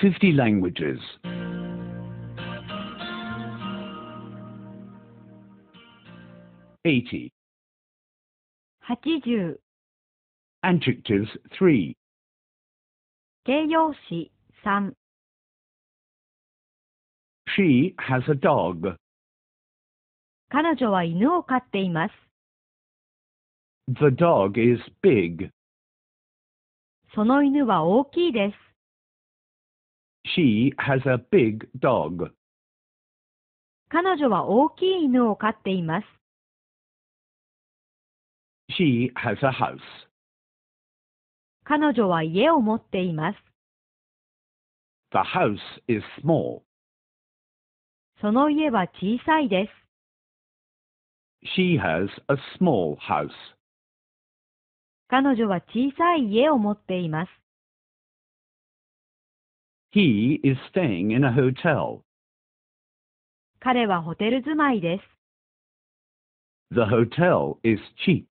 50 languages. Eighty. 80 Adjectives 3 She has a dog. 彼女は犬を飼っています。The dog is big. その犬は大きいです。She has a big dog. 彼女は大きい犬を飼っています。She has a house. 彼女は家を持っています。The house is small. その家は小さいです。She has a small house. 彼女は小さい家を持っています。He is staying in a hotel. 彼はホテル住まいです。The hotel is cheap.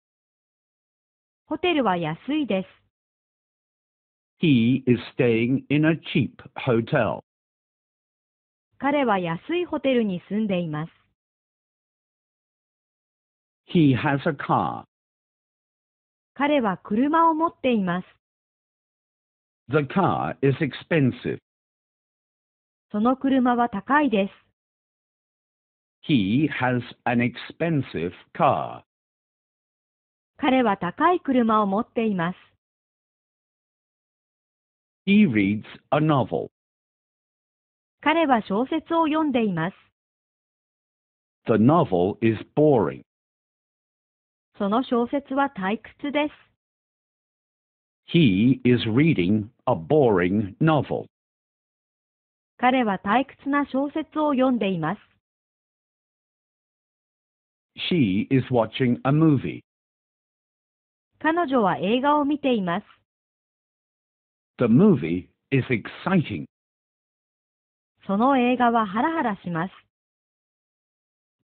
ホテルは安いです。He is staying in a cheap hotel. 彼は安いホテルに住んでいます。He has a car. 彼は車を持っています。The car is expensive. その車は高いです。He has an expensive car. 彼は高い車を持っています。He reads a novel. 彼は小説を読んでいます。The novel is boring. その小説は退屈です。He is reading a boring novel. 彼は退屈な小説を読んでいます。She is watching a movie. 彼女は映画を見ています。The movie is exciting. その映画はハラハラします。